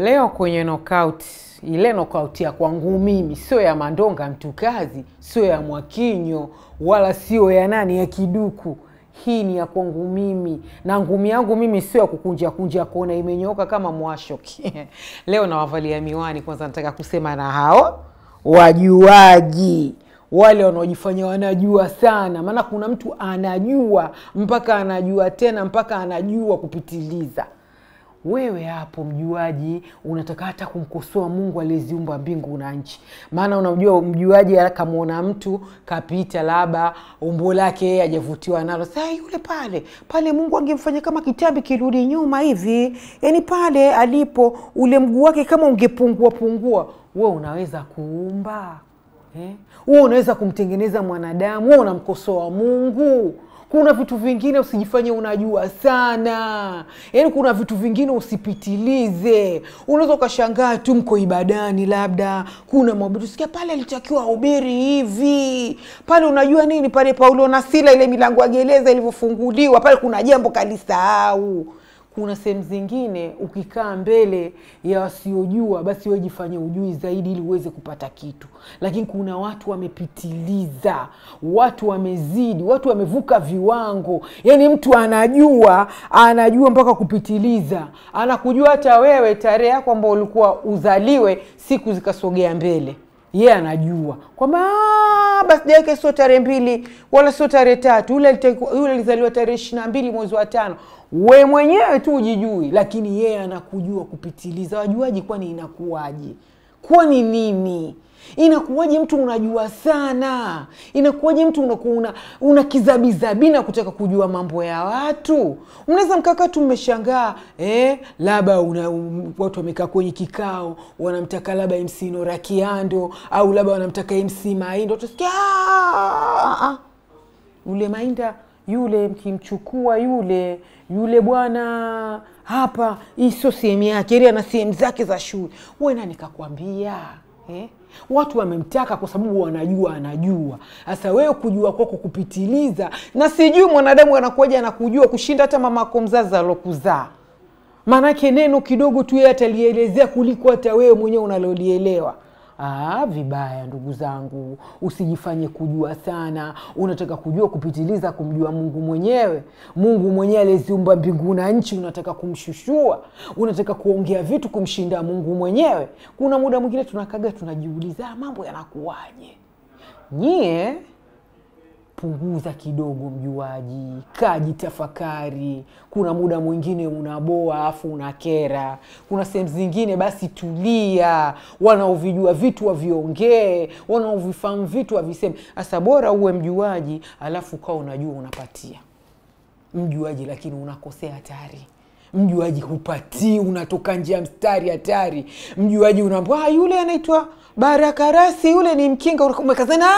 Leo kwenye knockout, ile knockout ya kwangu mimi, sio ya Mandonga Mtukazi, sio ya Mwakinyo wala sio ya nani ya Kiduku. Hii ni ya kwangu mimi, na ngumi yangu mimi sio ya kukunja kunja kona, imenyoka kama mwashoki. Leo nawavalia miwani. Kwanza nataka kusema na hao wajuaji wale wanaojifanya wanajua sana, maana kuna mtu anajua mpaka anajua tena mpaka anajua kupitiliza wewe hapo mjuaji unataka hata kumkosoa mungu aliyeziumba mbingu na nchi maana unajua mjuaji kamwona mtu kapita labda umbo lake yeye ajavutiwa nalo sa yule pale pale mungu angemfanya kama kitambi kirudi nyuma hivi yaani pale alipo ule mguu wake kama ungepungua pungua we unaweza kuumba eh? unaweza kumtengeneza mwanadamu we unamkosoa mungu kuna vitu vingine usijifanye unajua sana yaani kuna vitu vingine usipitilize unaweza ukashangaa tu mko ibadani labda kuna mwabudu sikia pale alitakiwa ubiri hivi pale unajua nini pale paulo na sila ile milango ya gereza ilivyofunguliwa pale kuna jambo kalisahau kuna sehemu zingine ukikaa mbele ya wasiojua, basi wewe jifanye ujui zaidi, ili uweze kupata kitu. Lakini kuna watu wamepitiliza, watu wamezidi, watu wamevuka viwango. Yani mtu anajua, anajua mpaka kupitiliza, anakujua hata wewe tarehe yako ambao ulikuwa uzaliwe, siku zikasogea mbele yeye yeah, anajua kwamba ah, birthday yake sio tarehe mbili wala sio tarehe tatu yule alizaliwa tarehe ishirina mbili mwezi wa tano we mwenyewe tu ujijui lakini yeye yeah, anakujua kupitiliza wajuaji kwani inakuwaje kwani nini Inakuwaje mtu unajua sana? Inakuwaje mtu unakuwa una, kizabizabi na kutaka kujua mambo ya watu? Mnaweza mkaka tu mmeshangaa eh, labda um, watu wamekaa kwenye kikao wanamtaka labda MC Nora Kiando au labda wanamtaka MC Mainda, utasikia ah, ah, ah. yule Mainda yule mkimchukua yule yule bwana hapa, hii sio sehemu yake, ili ana sehemu zake za shule. Wewe nani kakwambia? Eh? Watu wamemtaka kwa sababu wanajua anajua. Sasa wewe kujua kwako kupitiliza, na sijui mwanadamu anakuja anakujua kushinda hata mama mamako mzazi alokuzaa, maanake neno kidogo tu yeye atalielezea kuliko hata wewe mwenyewe unalolielewa. Aa, ah, vibaya ndugu zangu, usijifanye kujua sana. Unataka kujua kupitiliza kumjua Mungu mwenyewe. Mungu mwenyewe aliziumba mbingu na nchi, unataka kumshushua, unataka kuongea vitu kumshinda Mungu mwenyewe. Kuna muda mwingine tunakaga tunajiuliza ah, mambo yanakuwaje? Nyie punguza kidogo mjuaji kaji tafakari kuna muda mwingine unaboa afu unakera kuna sehemu zingine basi tulia wanaovijua vitu waviongee wanaovifahamu vitu waviseme hasa bora uwe mjuaji alafu ukawa unajua unapatia mjuaji lakini unakosea hatari mjuaji hupatii, unatoka njia mstari hatari. Mjuaji unaambua ah, yule anaitwa Baraka Rasi, yule ni Mkinga. Umekazana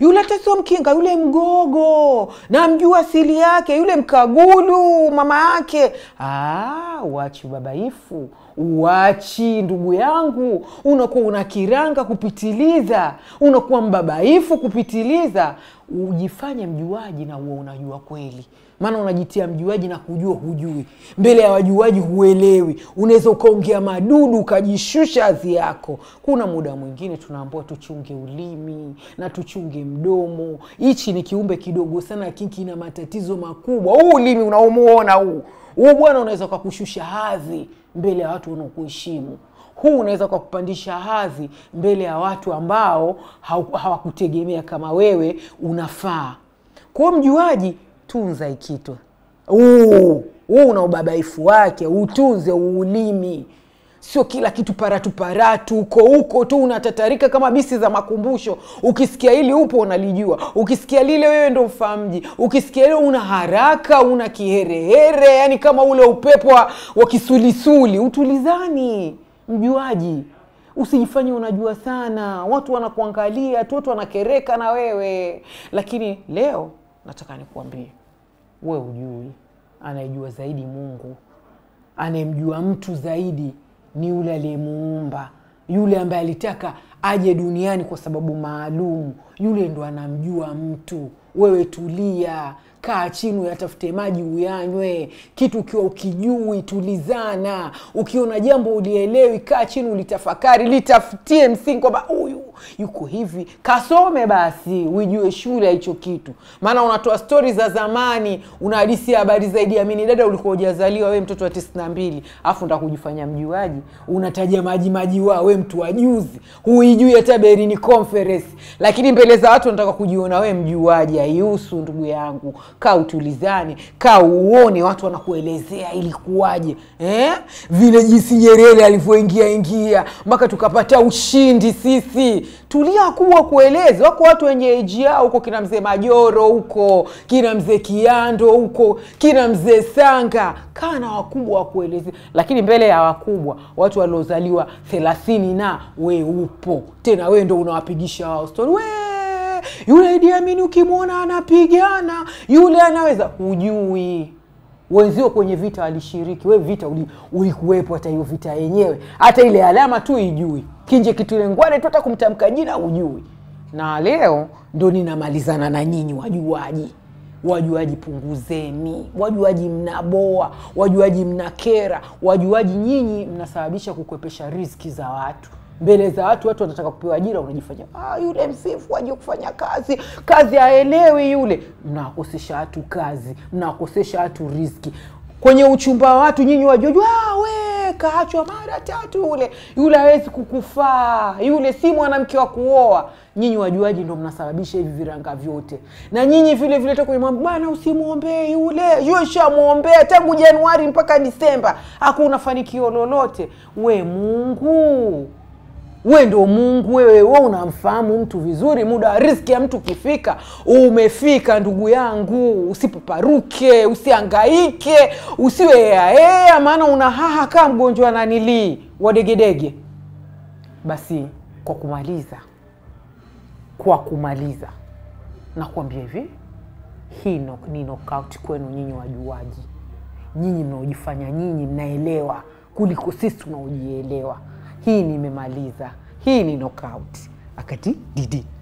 yule hata sio Mkinga, yule Mgogo, namjua asili yake, yule Mkagulu mama yake. Ah, wachi babaifu uachi ndugu yangu unakuwa unakiranga kupitiliza unakuwa mbabaifu kupitiliza ujifanye mjuaji na huo unajua kweli maana unajitia mjuaji na kujua hujui mbele ya wajuaji huelewi unaweza ukaongea madudu ukajishusha hadhi yako kuna muda mwingine tunaambua tuchunge ulimi na tuchunge mdomo hichi ni kiumbe kidogo sana lakini kina matatizo makubwa huu ulimi unaumuona huu huu bwana unaweza ukakushusha hadhi mbele ya watu wanaokuheshimu huu unaweza kwa kupandisha hadhi mbele ya watu ambao hawakutegemea kama wewe unafaa kwao mjuaji tunza ikitwa huu huu una ubabaifu wake utunze uulimi sio kila kitu paratuparatu uko huko tu unatatarika kama bisi za makumbusho ukisikia hili upo unalijua ukisikia lile wewe ndo mfaamji ukisikia ile una haraka una kiherehere yani kama ule upepo wa kisulisuli utulizani mjuaji usijifanye unajua sana watu wanakuangalia tu watu wanakereka na wewe lakini leo nataka nikuambie wewe ujui anayejua zaidi mungu anayemjua mtu zaidi ni yule aliyemuumba, yule ambaye alitaka aje duniani kwa sababu maalum. Yule ndo anamjua mtu. Wewe tulia, kaa chini, uyatafute maji uyanywe. Kitu ukiwa ukijui, tulizana. Ukiona jambo ulielewi, kaa chini, ulitafakari, litafutie msingi kwamba huyu yuko hivi kasome basi ujue shule hicho kitu maana unatoa stori za zamani unahadisia habari zaidi ya mini dada ulikuwa ujazaliwa we mtoto wa tisina na mbili afu nda mjuaji unataja maji maji wa we mtu wa juzi huijui hata berini conference lakini mbele za watu nataka kujiona we mjuaji aiusu ndugu yangu ka utulizane ka uone watu wanakuelezea ilikuwaje eh? vile jinsi nyerere alivyoingia ingia mpaka tukapata ushindi sisi tulia kuwa kueleza wako watu wenye eji yao huko kina mzee majoro huko kina mzee kiando huko kina mzee sanga kaa na wakubwa wakuelezea lakini mbele ya wakubwa watu waliozaliwa thelathini na we upo tena wee ndo unawapigisha wao stori yule Idi ukimwona anapigana yule anaweza, hujui wenzio kwenye vita walishiriki we vita ulikuwepo, hata hiyo vita yenyewe, hata ile alama tu ijui. Kinje kitulengwane tuata kumtamka jina ujui Na leo ndo ninamalizana na nyinyi wajuaji wajuaji punguzeni, wajuaji mnaboa, wajuaji mnakera, wajuaji nyinyi mnasababisha kukwepesha riski za watu mbele za watu. Watu wanataka kupewa ajira, unajifanya ah, yule msifu aje kufanya kazi, kazi aelewi yule. Mnawakosesha watu kazi, mnawakosesha watu riski kwenye uchumba wa watu. Nyinyi wajuaji, ah, kaachwa mara tatu yule yule hawezi kukufaa yule si mwanamke wa kuoa nyinyi wajuaji ndo mnasababisha hivi viranga vyote na nyinyi vile vile mambo bwana usimwombee yule yule shamwombea tangu januari mpaka disemba hakuna fanikio lolote we mungu we ndio mungu wewe we unamfahamu mtu vizuri muda wa riski ya mtu ukifika umefika ndugu yangu usipaparuke usiangaike usiwe maana una haha kaa mgonjwa nanilii wadegedege basi kwa kumaliza kwa kumaliza nakuambia hivi hii no, ni nokaut kwenu nyinyi wajuaji nyinyi mnaojifanya nyinyi mnaelewa kuliko sisi tunaojielewa hii nimemaliza, hii ni knockout. Akati Didi